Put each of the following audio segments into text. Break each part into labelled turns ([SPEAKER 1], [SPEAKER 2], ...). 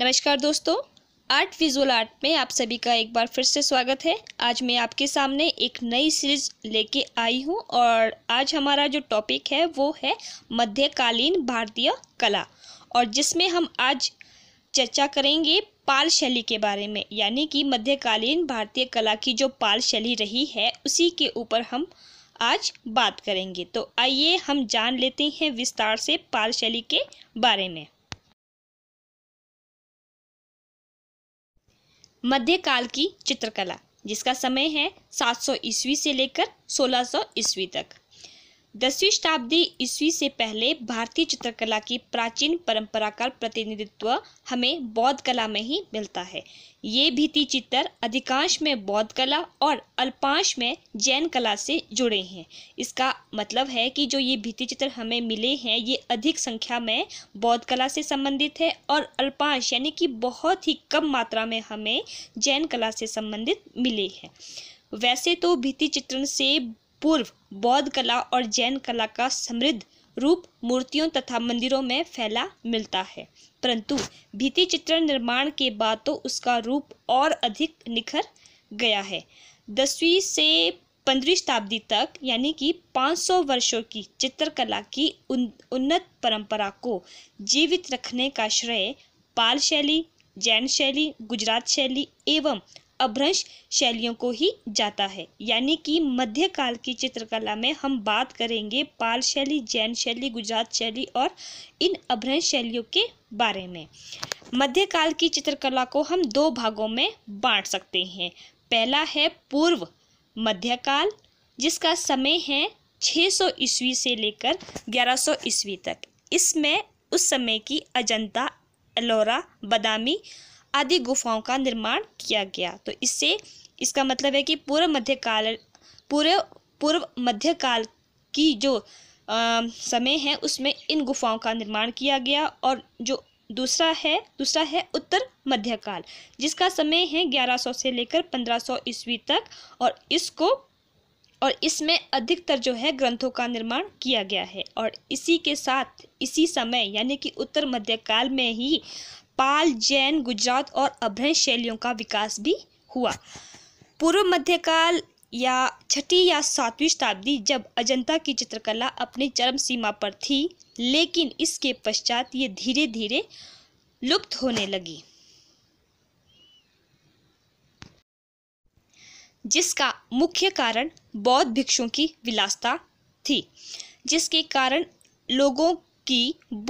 [SPEAKER 1] नमस्कार दोस्तों art visual art में आप सभी का एक बार फिर से स्वागत है आज मैं आपके सामने एक नई सीरीज लेके आई हूँ और आज हमारा जो टॉपिक है वो है मध्यकालीन भारतीय कला और जिसमें हम आज चर्चा करेंगे पाल शैली के बारे में यानी कि मध्यकालीन भारतीय कला की जो पाल शैली रही है उसी के ऊपर हम आज बात करेंगे तो आइए हम जान लेते हैं विस्तार से पाल शैली के बारे में मध्यकाल की चित्रकला जिसका समय है 700 ईस्वी से लेकर 1600 ईस्वी तक दसवीं शताब्दी ईस्वी से पहले भारतीय चित्रकला की प्राचीन परंपरा का प्रतिनिधित्व हमें बौद्ध कला में ही मिलता है ये भीति चित्र अधिकांश में बौद्ध कला और अल्पांश में जैन कला से जुड़े हैं इसका मतलब है कि जो ये भीति चित्र हमें मिले हैं ये अधिक संख्या में बौद्ध कला से संबंधित है और अल्पांश यानी कि बहुत ही कम मात्रा में हमें जैन कला से संबंधित मिले हैं वैसे तो भित्ति चित्रण से पूर्व बौद्ध कला और जैन कला का समृद्ध रूप मूर्तियों तथा मंदिरों में फैला मिलता है परंतु भित्ति चित्र निर्माण के बाद तो उसका रूप और अधिक निखर गया है दसवीं से पंद्रह शताब्दी तक यानी कि 500 वर्षों की चित्रकला की उन, उन्नत परंपरा को जीवित रखने का श्रेय पाल शैली जैन शैली गुजरात शैली एवं अभ्रंश शैलियों को ही जाता है यानी कि मध्यकाल की चित्रकला में हम बात करेंगे पाल शैली जैन शैली गुजरात शैली और इन अभ्रंश शैलियों के बारे में मध्यकाल की चित्रकला को हम दो भागों में बांट सकते हैं पहला है पूर्व मध्यकाल जिसका समय है 600 ईस्वी से लेकर 1100 ईस्वी तक इसमें उस समय की अजंता एलोरा बदामी आदि गुफाओं का निर्माण किया गया तो इससे इसका मतलब है कि पूर्व मध्यकाल पूरे पूर्व मध्यकाल की जो आ, समय है उसमें इन गुफाओं का निर्माण किया गया और जो दूसरा है दूसरा है उत्तर मध्यकाल जिसका समय है 1100 से लेकर 1500 ईस्वी तक और इसको और इसमें अधिकतर जो है ग्रंथों का निर्माण किया गया है और इसी के साथ इसी समय यानी कि उत्तर मध्यकाल में ही पाल जैन गुजरात और अभ्रंश शैलियों का विकास भी हुआ पूर्व मध्यकाल या छठी या सातवीं शताब्दी जब अजंता की चित्रकला अपनी चरम सीमा पर थी लेकिन इसके पश्चात ये धीरे धीरे लुप्त होने लगी जिसका मुख्य कारण बौद्ध भिक्षुओं की विलासता थी जिसके कारण लोगों की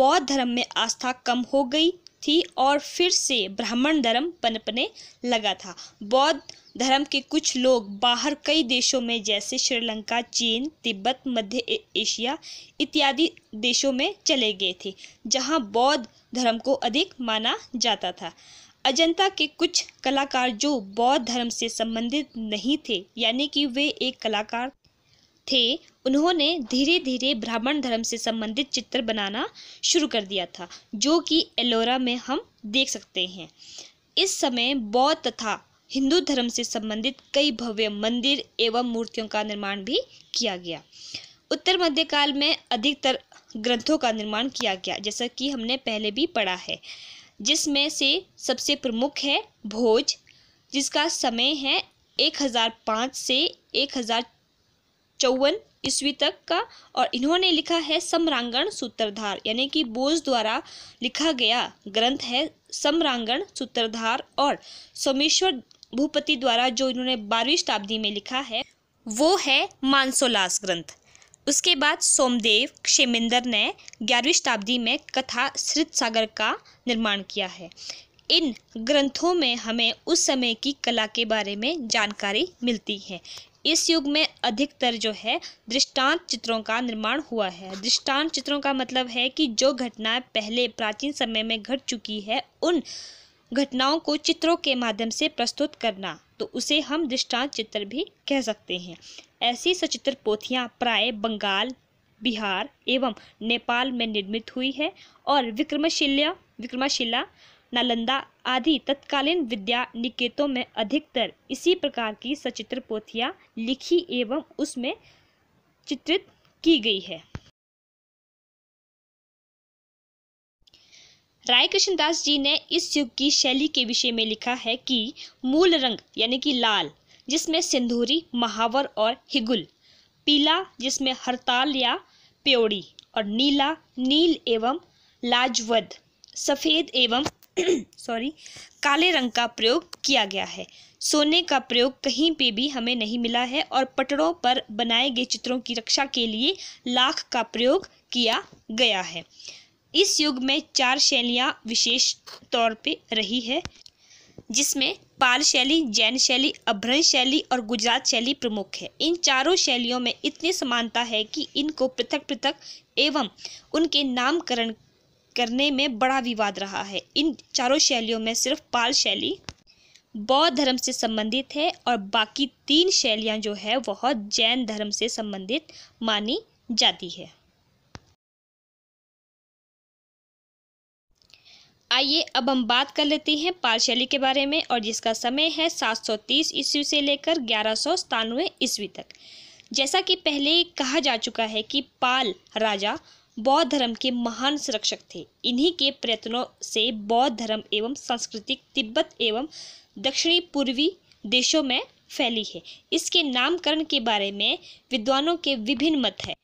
[SPEAKER 1] बौद्ध धर्म में आस्था कम हो गई थी और फिर से ब्राह्मण धर्म पनपने लगा था बौद्ध धर्म के कुछ लोग बाहर कई देशों में जैसे श्रीलंका चीन तिब्बत मध्य एशिया इत्यादि देशों में चले गए थे जहां बौद्ध धर्म को अधिक माना जाता था अजंता के कुछ कलाकार जो बौद्ध धर्म से संबंधित नहीं थे यानी कि वे एक कलाकार थे उन्होंने धीरे धीरे ब्राह्मण धर्म से संबंधित चित्र बनाना शुरू कर दिया था जो कि एलोरा में हम देख सकते हैं इस समय बौद्ध तथा हिंदू धर्म से संबंधित कई भव्य मंदिर एवं मूर्तियों का निर्माण भी किया गया उत्तर मध्यकाल में अधिकतर ग्रंथों का निर्माण किया गया जैसा कि हमने पहले भी पढ़ा है जिसमें से सबसे प्रमुख है भोज जिसका समय है 1005 से चौवन ईस्वी तक का और इन्होंने लिखा है सम्रांगण सूत्रधार यानी कि बोझ द्वारा लिखा गया ग्रंथ है सम्रांगण सूत्रधार और सोमेश्वर भूपति द्वारा जो इन्होंने बारहवीं शताब्दी में लिखा है वो है मानसोलास ग्रंथ उसके बाद सोमदेव क्षेमेंद्र ने ग्यारहवीं शताब्दी में कथा श्रित सागर का निर्माण किया है इन ग्रंथों में हमें उस समय की कला के बारे में जानकारी मिलती है इस युग में अधिकतर जो है दृष्टांत चित्रों का निर्माण हुआ है दृष्टांत चित्रों का मतलब है कि जो घटनाएं पहले प्राचीन समय में घट चुकी है उन घटनाओं को चित्रों के माध्यम से प्रस्तुत करना तो उसे हम दृष्टांत चित्र भी कह सकते हैं ऐसी सचित्र पोथियाँ प्राय बंगाल बिहार एवं नेपाल में निर्मित हुई है और विक्रमशिला विक्रमाशिला नालंदा आदि तत्कालीन विद्या निकेतों में अधिकतर इसी प्रकार की सचित्र पोथियाँ लिखी एवं उसमें चित्रित की गई है राय कृष्णदास जी ने इस युग की शैली के विषय में लिखा है कि मूल रंग यानी कि लाल जिसमें सिंधूरी महावर और हिगुल पीला जिसमें हड़ताल या प्योड़ी और नीला नील एवं लाजवद सफ़ेद एवं सॉरी काले रंग का प्रयोग किया गया है सोने का प्रयोग कहीं पे भी हमें नहीं मिला है और पटड़ों पर बनाए गए चित्रों की रक्षा के लिए लाख का प्रयोग किया गया है इस युग में चार शैलियाँ विशेष तौर पे रही है जिसमें पाल शैली जैन शैली अभ्रंश शैली और गुजरात शैली प्रमुख है इन चारों शैलियों में इतनी समानता है कि इनको पृथक पृथक एवं उनके नामकरण करने में बड़ा विवाद रहा है इन चारों शैलियों में सिर्फ पाल शैली बौद्ध धर्म से संबंधित है और बाकी तीन शैलियां जो है वह जैन धर्म से संबंधित मानी जाती है आइए अब हम बात कर लेते हैं पाल शैली के बारे में और जिसका समय है 730 ईस्वी से लेकर ग्यारह सौ ईस्वी तक जैसा कि पहले कहा जा चुका है कि पाल राजा बौद्ध धर्म के महान संरक्षक थे इन्हीं के प्रयत्नों से बौद्ध धर्म एवं सांस्कृतिक तिब्बत एवं दक्षिणी पूर्वी देशों में फैली है इसके नामकरण के बारे में विद्वानों के विभिन्न मत हैं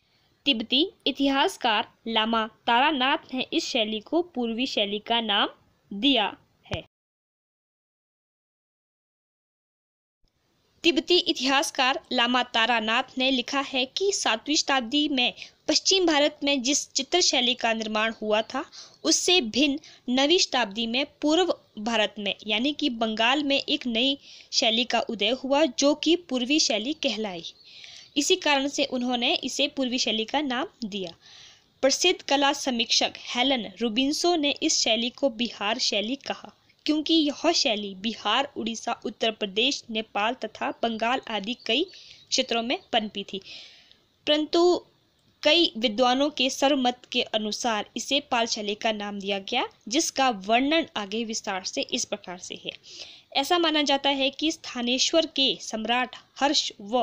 [SPEAKER 1] तिब्बती इतिहासकार लामा तारानाथ ने इस शैली को पूर्वी शैली का नाम दिया तिब्बती इतिहासकार लामा तारानाथ ने लिखा है कि सातवीं शताब्दी में पश्चिम भारत में जिस चित्र शैली का निर्माण हुआ था उससे भिन्न नवी शताब्दी में पूर्व भारत में यानी कि बंगाल में एक नई शैली का उदय हुआ जो कि पूर्वी शैली कहलाई इसी कारण से उन्होंने इसे पूर्वी शैली का नाम दिया प्रसिद्ध कला समीक्षक हेलन रूबिन्सो ने इस शैली को बिहार शैली कहा क्योंकि यह शैली बिहार उड़ीसा उत्तर प्रदेश नेपाल तथा बंगाल आदि कई क्षेत्रों में पनपी थी परंतु कई विद्वानों के सर्वमत के अनुसार इसे पालशले का नाम दिया गया जिसका वर्णन आगे विस्तार से इस प्रकार से है ऐसा माना जाता है कि स्थानेश्वर के सम्राट हर्ष व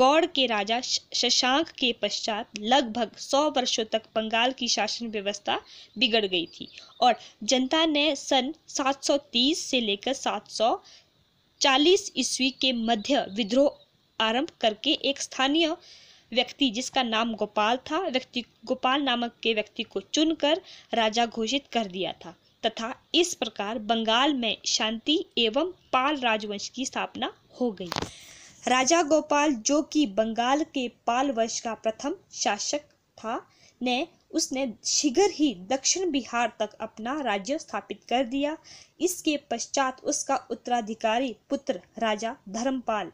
[SPEAKER 1] गौड़ के राजा शशांक के पश्चात लगभग सौ वर्षों तक बंगाल की शासन व्यवस्था बिगड़ गई थी और जनता ने सन 730 से लेकर 740 ईस्वी के मध्य विद्रोह आरंभ करके एक स्थानीय व्यक्ति जिसका नाम गोपाल था व्यक्ति गोपाल नामक के व्यक्ति को चुनकर राजा घोषित कर दिया था तथा इस प्रकार बंगाल में शांति एवं पाल राजवंश की स्थापना हो गई राजा गोपाल जो कि बंगाल के पाल वंश का प्रथम शासक था ने उसने शीघ्र ही दक्षिण बिहार तक अपना राज्य स्थापित कर दिया इसके पश्चात उसका उत्तराधिकारी पुत्र राजा धर्मपाल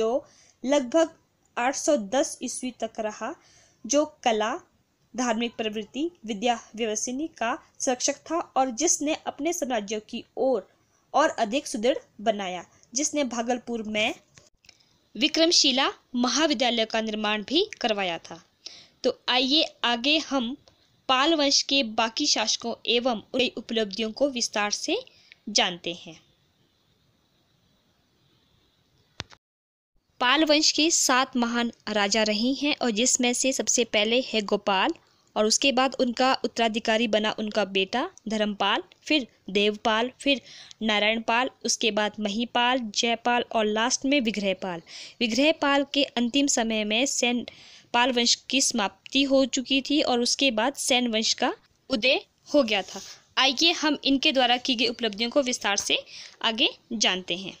[SPEAKER 1] जो लगभग 810 ईस्वी तक रहा जो कला धार्मिक प्रवृत्ति विद्या व्यवसिनी का संरक्षक था और जिसने अपने साम्राज्य की ओर और अधिक सुदृढ़ बनाया जिसने भागलपुर में विक्रमशिला महाविद्यालय का निर्माण भी करवाया था तो आइए आगे हम पाल वंश के बाकी शासकों एवं उपलब्धियों को विस्तार से जानते हैं पाल वंश के सात महान राजा रहे हैं और जिसमें से सबसे पहले है गोपाल और उसके बाद उनका उत्तराधिकारी बना उनका बेटा धर्मपाल फिर देवपाल फिर नारायणपाल उसके बाद महीपाल जयपाल और लास्ट में विग्रहपाल विग्रहपाल के अंतिम समय में सैन पाल वंश की समाप्ति हो चुकी थी और उसके बाद सैन वंश का उदय हो गया था आइए हम इनके द्वारा की गई उपलब्धियों को विस्तार से आगे जानते हैं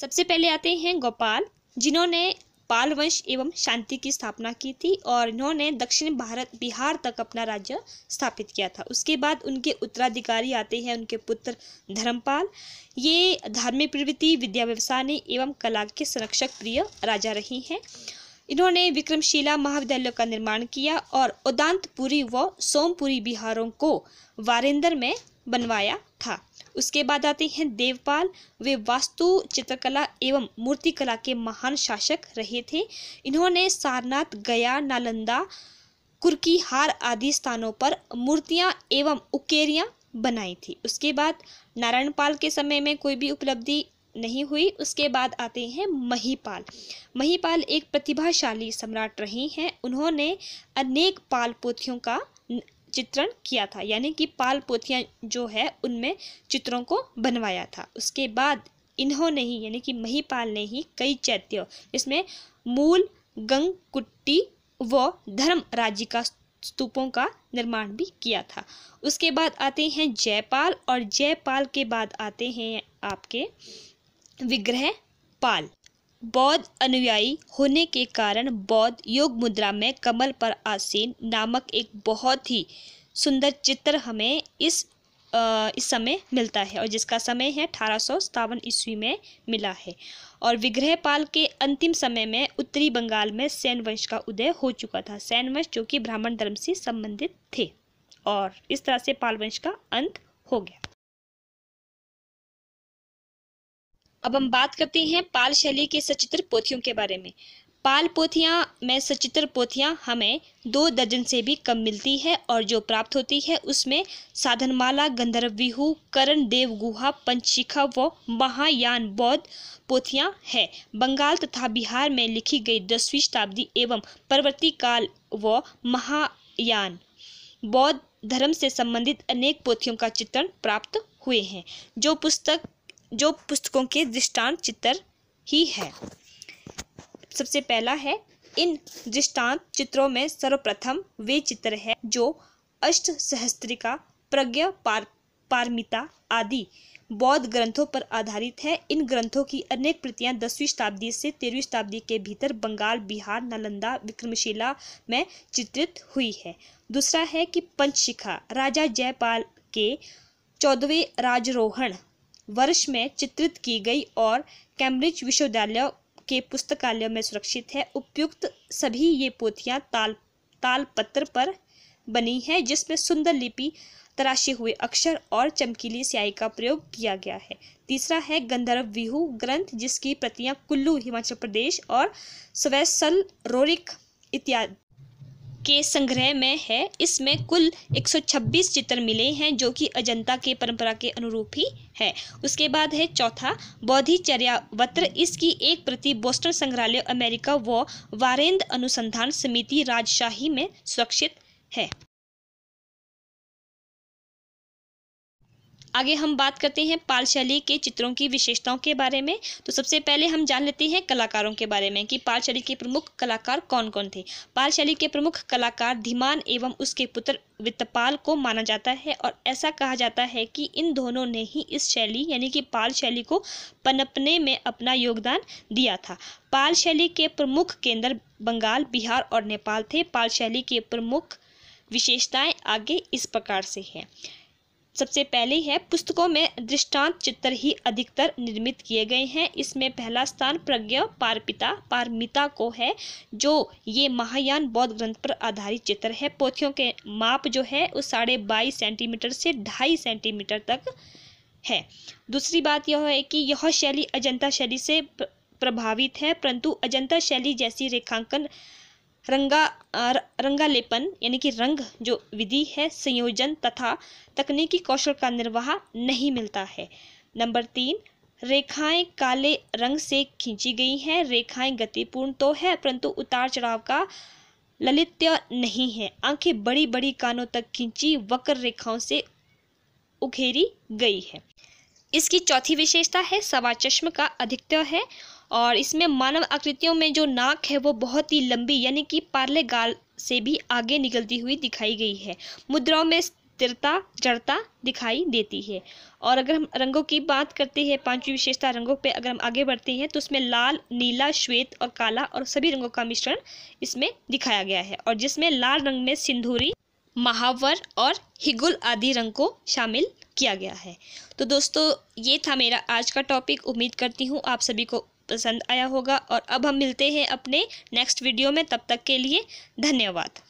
[SPEAKER 1] सबसे पहले आते हैं गोपाल जिन्होंने पाल वंश एवं शांति की स्थापना की थी और इन्होंने दक्षिण भारत बिहार तक अपना राज्य स्थापित किया था उसके बाद उनके उत्तराधिकारी आते हैं उनके पुत्र धर्मपाल ये धार्मिक प्रवृत्ति विद्या व्यवसाय एवं कला के संरक्षक प्रिय राजा रही हैं इन्होंने विक्रमशिला महाविद्यालय का निर्माण किया और उदांतपुरी व सोमपुरी बिहारों को वारेंदर में बनवाया था उसके बाद आते हैं देवपाल वे वास्तु चित्रकला एवं मूर्तिकला के महान शासक रहे थे इन्होंने सारनाथ गया नालंदा कुर्कीहार आदि स्थानों पर मूर्तियाँ एवं उकेरियाँ बनाई थी उसके बाद नारायण पाल के समय में कोई भी उपलब्धि नहीं हुई उसके बाद आते हैं महीपाल महीपाल एक प्रतिभाशाली सम्राट रहे हैं उन्होंने अनेक पाल पोथियों का चित्रण किया था यानी कि पाल पोथियाँ जो है उनमें चित्रों को बनवाया था उसके बाद इन्होंने ही यानी कि महीपाल ने ही कई चैत्यों इसमें मूल गंग कुट्टी व धर्म राज्य का स्तूपों का निर्माण भी किया था उसके बाद आते हैं जयपाल और जयपाल के बाद आते हैं आपके विग्रह पाल बौद्ध अनुयायी होने के कारण बौद्ध योग मुद्रा में कमल पर आसीन नामक एक बहुत ही सुंदर चित्र हमें इस इस समय मिलता है और जिसका समय है अठारह सौ ईस्वी में मिला है और विग्रहपाल के अंतिम समय में उत्तरी बंगाल में सैन वंश का उदय हो चुका था सैन वंश जो कि ब्राह्मण धर्म से संबंधित थे और इस तरह से पाल वंश का अंत हो गया अब हम बात करते हैं पाल शैली के सचित्र पोथियों के बारे में पाल पोथियाँ में सचित्र पोथियाँ हमें दो दर्जन से भी कम मिलती है और जो प्राप्त होती है उसमें साधनमाला गंधर्व विहू करण देव गुहा पंचशिखा व महायान बौद्ध पोथियाँ हैं बंगाल तथा बिहार में लिखी गई दसवीं शताब्दी एवं परवर्ती काल व महायान बौद्ध धर्म से संबंधित अनेक पोथियों का चित्रण प्राप्त हुए हैं जो पुस्तक जो पुस्तकों के दृष्टांत चित्र ही है सबसे पहला है इन दृष्टांत चित्रों में सर्वप्रथम वे चित्र है जो अष्ट सहस्त्रिका प्रज्ञ पार पारमिता आदि बौद्ध ग्रंथों पर आधारित है इन ग्रंथों की अनेक प्रतियां दसवीं शताब्दी से तेरहवीं शताब्दी के भीतर बंगाल बिहार नालंदा विक्रमशिला में चित्रित हुई है दूसरा है कि पंचशिखा राजा जयपाल के चौदहवें राजरोहण वर्ष में चित्रित की गई और कैम्ब्रिज विश्वविद्यालय के पुस्तकालय में सुरक्षित है उपयुक्त सभी ये पोथियाँ ताल तालपत्र पर बनी है जिसमें सुंदर लिपि तराशे हुए अक्षर और चमकीली स्याही का प्रयोग किया गया है तीसरा है गंधर्व विहू ग्रंथ जिसकी प्रतियां कुल्लू हिमाचल प्रदेश और स्वैसल रोरिक इत्यादि के संग्रह में है इसमें कुल 126 चित्र मिले हैं जो कि अजंता के परंपरा के अनुरूप ही है उसके बाद है चौथा बौद्धिचर्यावत्र इसकी एक प्रति बोस्टन संग्रहालय अमेरिका व वारेंद अनुसंधान समिति राजशाही में सुरक्षित है आगे हम बात करते हैं पाल शैली के चित्रों की विशेषताओं के बारे में तो सबसे पहले हम जान लेते हैं कलाकारों के बारे में कि पाल शैली के प्रमुख कलाकार कौन कौन थे पाल शैली के प्रमुख कलाकार धीमान एवं उसके पुत्र वित्तपाल को माना जाता है और ऐसा कहा जाता है कि इन दोनों ने ही इस शैली यानी कि पाल शैली को पनपने में अपना योगदान दिया था पाल शैली के प्रमुख केंद्र बंगाल बिहार और नेपाल थे पाल शैली के प्रमुख विशेषताएं आगे इस प्रकार से हैं सबसे पहले है पुस्तकों में दृष्टांत चित्र ही अधिकतर निर्मित किए गए हैं इसमें पहला स्थान प्रज्ञ पारपिता पारमिता को है जो ये महायान बौद्ध ग्रंथ पर आधारित चित्र है पोथियों के माप जो है वो साढ़े बाईस सेंटीमीटर से ढाई सेंटीमीटर तक है दूसरी बात यह है कि यह शैली अजंता शैली से प्रभावित है परंतु अजंता शैली जैसी रेखांकन रंगा रंगालेपन यानी कि रंग जो विधि है संयोजन तथा तकनीकी कौशल का निर्वाह नहीं मिलता है नंबर तीन रेखाएं काले रंग से खींची गई हैं रेखाएं गतिपूर्ण तो है परंतु उतार चढ़ाव का ललित्य नहीं है आंखें बड़ी बड़ी कानों तक खींची वक्र रेखाओं से उघेरी गई है इसकी चौथी विशेषता है सवा चश्म का अधिकत्य है और इसमें मानव आकृतियों में जो नाक है वो बहुत ही लंबी यानी कि पार्ले गाल से भी आगे निकलती हुई दिखाई गई है मुद्राओं में स्थिरता जड़ता दिखाई देती है और अगर हम रंगों की बात करते हैं पांचवी विशेषता रंगों पे अगर हम आगे बढ़ते हैं तो उसमें लाल नीला श्वेत और काला और सभी रंगों का मिश्रण इसमें दिखाया गया है और जिसमें लाल रंग में सिंधूरी महावर और हिगुल आदि रंग को शामिल किया गया है तो दोस्तों ये था मेरा आज का टॉपिक उम्मीद करती हूँ आप सभी को पसंद आया होगा और अब हम मिलते हैं अपने नेक्स्ट वीडियो में तब तक के लिए धन्यवाद